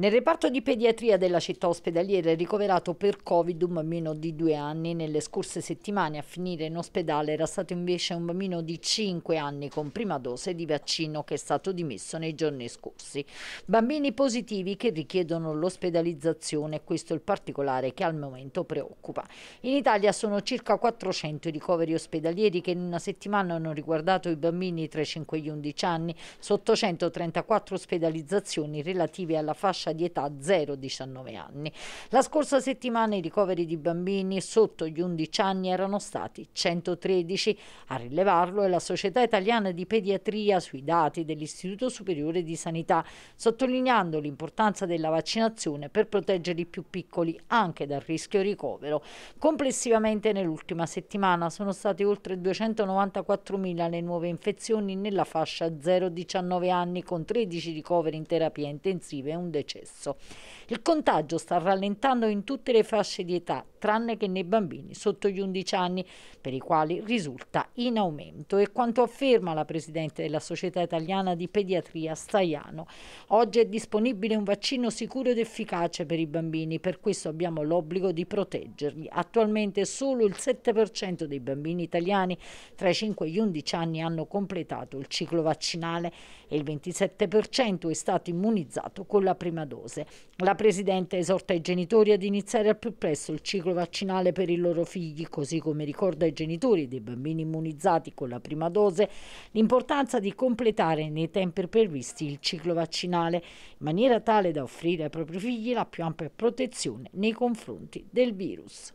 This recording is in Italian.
Nel reparto di pediatria della città ospedaliera è ricoverato per Covid un bambino di due anni. Nelle scorse settimane a finire in ospedale era stato invece un bambino di cinque anni con prima dose di vaccino che è stato dimesso nei giorni scorsi. Bambini positivi che richiedono l'ospedalizzazione, questo è il particolare che al momento preoccupa. In Italia sono circa 400 i ricoveri ospedalieri che in una settimana hanno riguardato i bambini tra i 5 e gli 11 anni, sotto 134 ospedalizzazioni relative alla fascia fascia di età 0-19 anni. La scorsa settimana i ricoveri di bambini sotto gli 11 anni erano stati 113. A rilevarlo è la Società Italiana di Pediatria sui dati dell'Istituto Superiore di Sanità, sottolineando l'importanza della vaccinazione per proteggere i più piccoli anche dal rischio ricovero. Complessivamente nell'ultima settimana sono state oltre 294.000 le nuove infezioni nella fascia 0-19 anni con 13 ricoveri in terapia intensiva e un decennio decesso. Il contagio sta rallentando in tutte le fasce di età, tranne che nei bambini sotto gli 11 anni, per i quali risulta in aumento. E quanto afferma la Presidente della Società Italiana di Pediatria, Staiano, oggi è disponibile un vaccino sicuro ed efficace per i bambini, per questo abbiamo l'obbligo di proteggerli. Attualmente solo il 7% dei bambini italiani tra i 5 e gli 11 anni hanno completato il ciclo vaccinale e il 27% è stato immunizzato con la prima dose. La Presidente esorta i genitori ad iniziare al più presto il ciclo ciclo vaccinale per i loro figli, così come ricorda ai genitori dei bambini immunizzati con la prima dose l'importanza di completare nei tempi previsti il ciclo vaccinale in maniera tale da offrire ai propri figli la più ampia protezione nei confronti del virus.